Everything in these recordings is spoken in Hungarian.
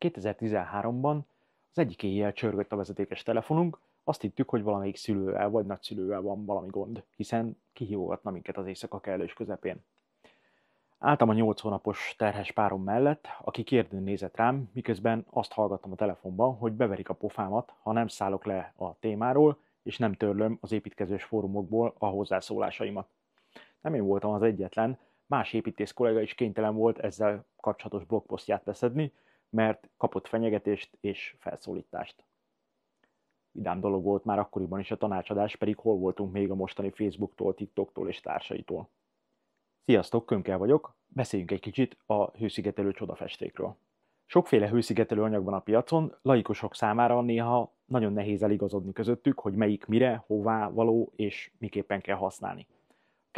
2013-ban az egyik éjjel csörgött a vezetékes telefonunk, azt hittük, hogy valamelyik szülővel vagy nagyszülővel van valami gond, hiszen kihívogatna minket az éjszaka kellős közepén. Áltam a nyolc hónapos terhes párom mellett, aki kérdőn nézett rám, miközben azt hallgattam a telefonban, hogy beverik a pofámat, ha nem szállok le a témáról, és nem törlöm az építkezős fórumokból a hozzászólásaimat. Nem én voltam az egyetlen, más építész kollega is kénytelen volt ezzel kapcsolatos blogposztját leszedni, mert kapott fenyegetést és felszólítást. Vidám dolog volt már akkoriban is a tanácsadás, pedig hol voltunk még a mostani Facebooktól, TikToktól és társaitól. Sziasztok, Kömke vagyok, beszéljünk egy kicsit a hőszigetelő csodafestékről. Sokféle hőszigetelő anyag van a piacon, laikusok számára néha nagyon nehéz eligazodni közöttük, hogy melyik mire, hová való és miképpen kell használni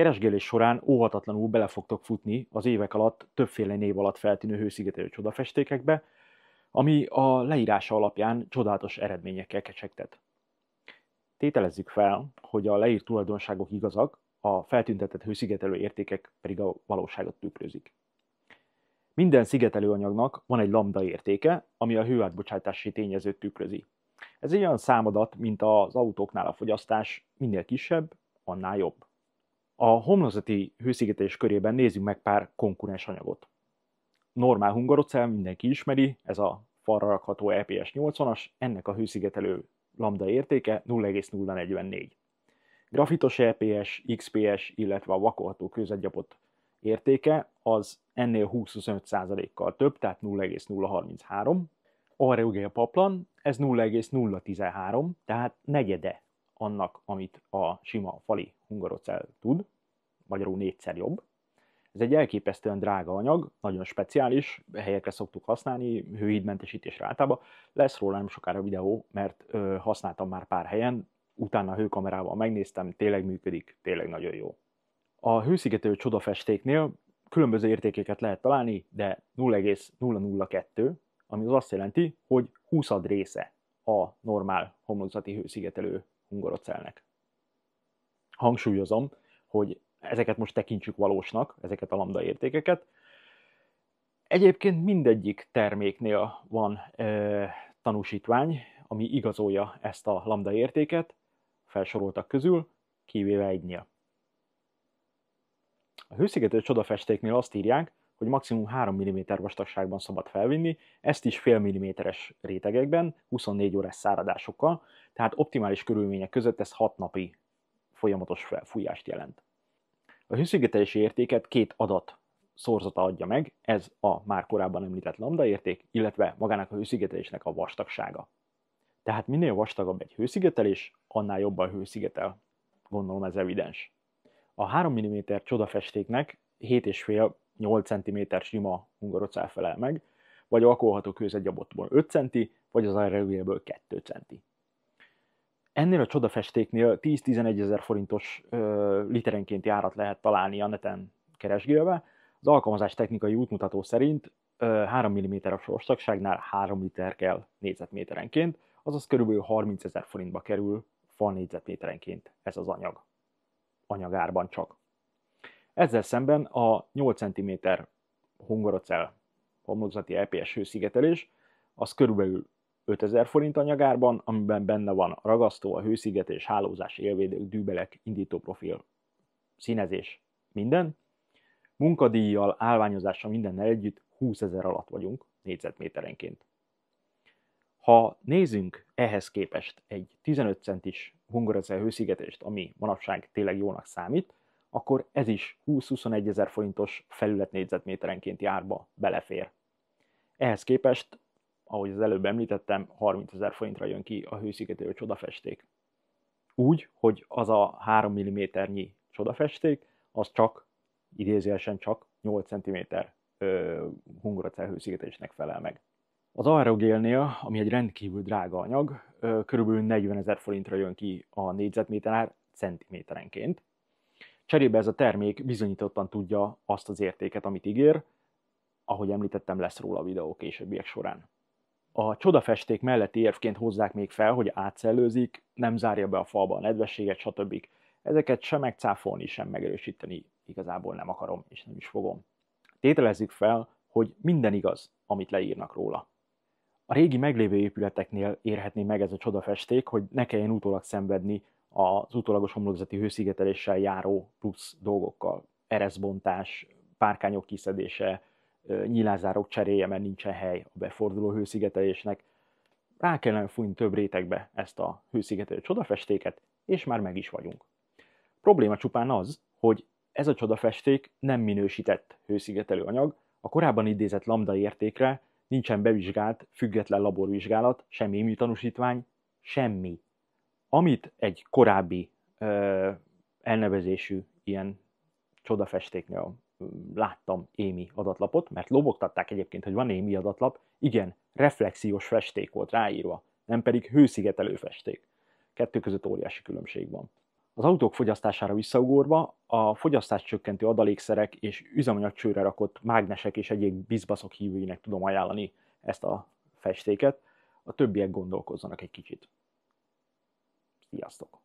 keresgélés során óhatatlanul bele fogtok futni az évek alatt többféle név alatt feltűnő hőszigetelő csodafestékekbe, ami a leírása alapján csodálatos eredményekkel kecsegtet. Tételezzük fel, hogy a leírt tulajdonságok igazak, a feltüntetett hőszigetelő értékek pedig a valóságot tükrözik. Minden szigetelőanyagnak van egy lambda értéke, ami a hőátbocsátási tényezőt tükrözi. Ez egy olyan számadat, mint az autóknál a fogyasztás, minél kisebb, annál jobb. A homlokzati hőszigetelés körében nézzük meg pár konkurens anyagot. Normál hungarocel mindenki ismeri, ez a falra rakható EPS 80-as, ennek a hőszigetelő lambda értéke 0,044. Grafitos EPS, XPS, illetve a vakolható kőzetgyapot értéke az ennél 20-25%-kal több, tehát 0,033. Aureugél paplan, ez 0,013, tehát negyede annak, amit a sima fali hungarocell tud, magyarul négyszer jobb. Ez egy elképesztően drága anyag, nagyon speciális, helyekre szoktuk használni, hőhídmentesítésre általában. Lesz róla nem sokára videó, mert ö, használtam már pár helyen, utána hőkamerával megnéztem, tényleg működik, tényleg nagyon jó. A hőszigetelő csodafestéknél különböző értékeket lehet találni, de 0,002, ami az azt jelenti, hogy 20 része a normál homlokzati hőszigetelő hungarocellnek. Hangsúlyozom, hogy ezeket most tekintsük valósnak, ezeket a lambda értékeket. Egyébként mindegyik terméknél van e, tanúsítvány, ami igazolja ezt a lambda értéket, felsoroltak közül, kivéve egynél. A hőszigető csodafestéknél azt írják, hogy maximum 3 mm vastagságban szabad felvinni, ezt is fél milliméteres rétegekben, 24 órás száradásokkal, tehát optimális körülmények között ez 6 napi folyamatos felfújást jelent. A hőszigetelési értéket két adat szorzata adja meg, ez a már korábban említett lambda érték, illetve magának a hőszigetelésnek a vastagsága. Tehát minél vastagabb egy hőszigetelés, annál jobban hőszigetel. Gondolom ez evidens. A 3 mm csodafestéknek 7,5 8 cm sima hungarocál felel meg, vagy alkoholható kőzetgyabotból 5 cm, vagy az aerőjéből 2 cm. Ennél a csodafestéknél 10-11 ezer forintos ö, literenkénti árat lehet találni a neten keresgélve. Az alkalmazás technikai útmutató szerint ö, 3 mm a vastagságnál 3 liter kell négyzetméterenként, azaz kb. 30 ezer forintba kerül fal négyzetméterenként ez az anyag. Anyagárban csak. Ezzel szemben a 8 cm hungarocel homlokzati LPS e hőszigetelés, az körülbelül 5000 forint anyagárban, amiben benne van a ragasztó, a hőszigetelés, hálózás, élvédők, dűbelek, indítóprofil, színezés, minden. Munkadíjjal, állványozással mindennel együtt 20 ezer alatt vagyunk négyzetméterenként. Ha nézzünk ehhez képest egy 15 centis hungarocel hőszigetést, ami manapság tényleg jónak számít, akkor ez is 20-21 ezer forintos felület négyzetméterenként járba belefér. Ehhez képest, ahogy az előbb említettem, 30 ezer forintra jön ki a hőszigetelő csodafesték. Úgy, hogy az a 3 mm-nyi csodafesték, az csak, idézőesen csak 8 cm hungaracell hőszigetelésnek felel meg. Az aerogélnél, ami egy rendkívül drága anyag, körülbelül 40 ezer forintra jön ki a négyzetméter centiméterenként, Cserébe ez a termék bizonyítottan tudja azt az értéket, amit ígér, ahogy említettem, lesz róla a videó későbbiek során. A csodafesték melletti érvként hozzák még fel, hogy átszellőzik, nem zárja be a falba a nedvességet, stb. Ezeket sem megcáfolni, sem megerősíteni igazából nem akarom, és nem is fogom. Tételezzük fel, hogy minden igaz, amit leírnak róla. A régi meglévő épületeknél érhetné meg ez a csodafesték, hogy ne kelljen utólag szenvedni az utólagos homlokzati hőszigeteléssel járó plusz dolgokkal. Ereszbontás, párkányok kiszedése, nyilázárok cseréje, mert nincsen hely a beforduló hőszigetelésnek. Rá kellene fújni több rétegbe ezt a hőszigetelő csodafestéket, és már meg is vagyunk. Probléma csupán az, hogy ez a csodafesték nem minősített hőszigetelő anyag, a korábban idézett lambda értékre nincsen bevizsgált, független laborvizsgálat, semmi tanúsítvány, semmi amit egy korábbi ö, elnevezésű ilyen csodafestéknél láttam émi adatlapot, mert lobogtatták egyébként, hogy van émi adatlap, igen, reflexiós festék volt ráírva, nem pedig hőszigetelő festék. Kettő között óriási különbség van. Az autók fogyasztására visszaugorva a fogyasztás csökkentő adalékszerek és üzemanyagcsőre rakott mágnesek és egyéb bizbaszok hívőinek tudom ajánlani ezt a festéket, a többiek gondolkozzanak egy kicsit. Sziasztok!